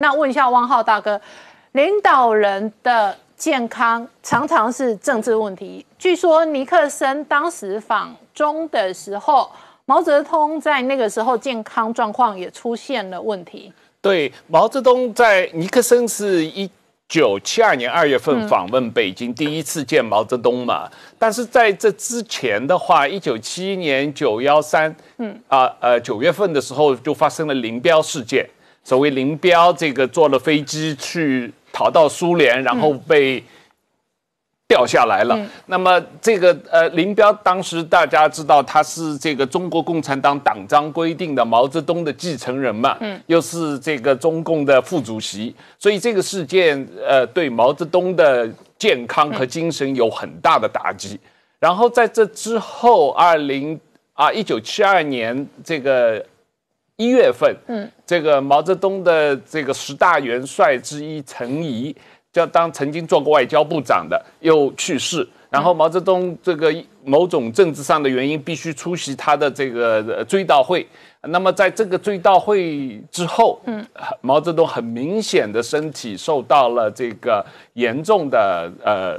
那问一下汪浩大哥，领导人的健康常常是政治问题。据说尼克森当时访中的时候，毛泽东在那个时候健康状况也出现了问题。对，毛泽东在尼克森是一九七二年二月份访问北京，第一次见毛泽东嘛。但是在这之前的话，一九七一年九幺三，嗯啊呃九月份的时候就发生了林彪事件。所谓林彪，这个坐了飞机去逃到苏联，然后被掉下来了。那么这个呃，林彪当时大家知道他是这个中国共产党党章规定的毛泽东的继承人嘛？嗯，又是这个中共的副主席，所以这个事件呃，对毛泽东的健康和精神有很大的打击。然后在这之后，二零啊，一九七二年这个。一月份，嗯，这个毛泽东的这个十大元帅之一陈仪，叫当曾经做过外交部长的，又去世。然后毛泽东这个某种政治上的原因，必须出席他的这个追悼会。那么在这个追悼会之后，嗯，毛泽东很明显的身体受到了这个严重的，呃，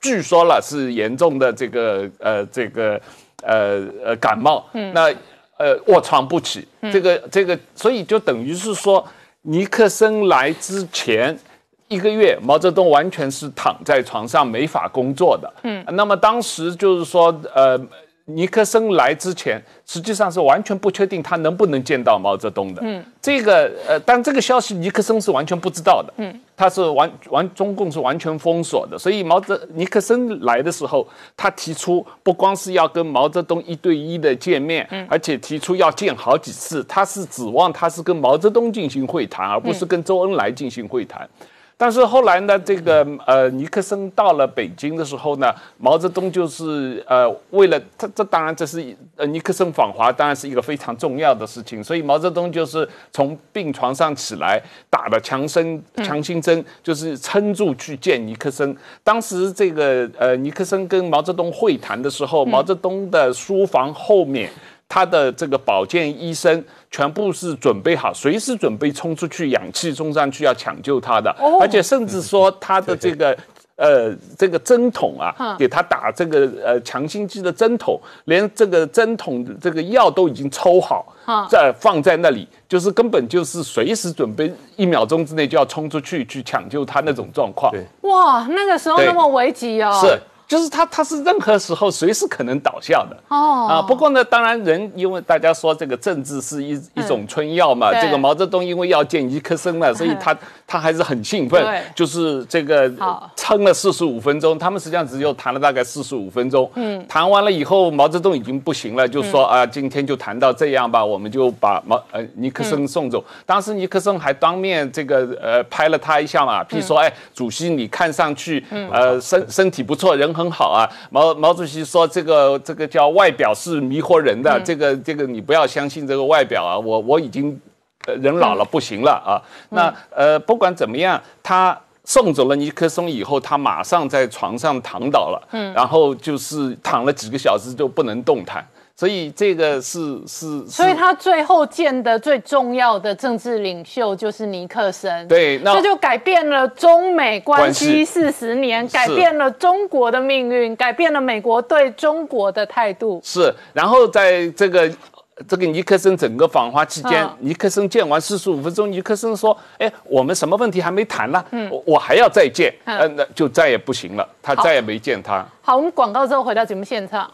据说了是严重的这个呃这个呃呃感冒。那。呃，卧床不起，这个这个，所以就等于是说，尼克森来之前一个月，毛泽东完全是躺在床上没法工作的。嗯，那么当时就是说，呃。尼克森来之前，实际上是完全不确定他能不能见到毛泽东的。嗯，这个呃，但这个消息尼克森是完全不知道的。嗯，他是完完中共是完全封锁的，所以毛泽尼克森来的时候，他提出不光是要跟毛泽东一对一的见面，嗯，而且提出要见好几次。他是指望他是跟毛泽东进行会谈，而不是跟周恩来进行会谈。但是后来呢，这个呃尼克森到了北京的时候呢，毛泽东就是呃为了他，这当然这是尼克森访华，当然是一个非常重要的事情，所以毛泽东就是从病床上起来，打了强身强心针，就是撑住去见尼克森。当时这个呃尼克森跟毛泽东会谈的时候，毛泽东的书房后面。他的这个保健医生全部是准备好，随时准备冲出去，氧气冲上去要抢救他的，而且甚至说他的这个，呃，这个针筒啊，给他打这个呃强心剂的针筒，连这个针筒这个药都已经抽好，在放在那里，就是根本就是随时准备一秒钟之内就要冲出去去抢救他那种状况。哇，那个时候那么危急哦。是。就是他，他是任何时候随时可能倒下的哦。啊，不过呢，当然人，因为大家说这个政治是一一种春药嘛，这个毛泽东因为要见尼克松了，所以他他还是很兴奋，就是这个撑了四十五分钟。他们实际上只有谈了大概四十五分钟。嗯，谈完了以后，毛泽东已经不行了，就说啊，今天就谈到这样吧，我们就把毛呃尼克松送走。当时尼克松还当面这个呃拍了他一下马屁，说哎，主席你看上去呃身身体不错，人。很好啊，毛毛主席说这个这个叫外表是迷惑人的，这个这个你不要相信这个外表啊。我我已经人老了不行了啊。那呃不管怎么样，他送走了尼克松以后，他马上在床上躺倒了，然后就是躺了几个小时就不能动弹。所以这个是是，所以他最后见的最重要的政治领袖就是尼克森。对，那这就改变了中美关系四十年，改变了中国的命运，改变了美国对中国的态度。是，然后在这个这个尼克森整个访华期间，尼克森见完四十五分钟，尼克森说：“哎，我们什么问题还没谈呢？我我还要再见，呃，那就再也不行了，他再也没见他。”好，我们广告之后回到节目现场。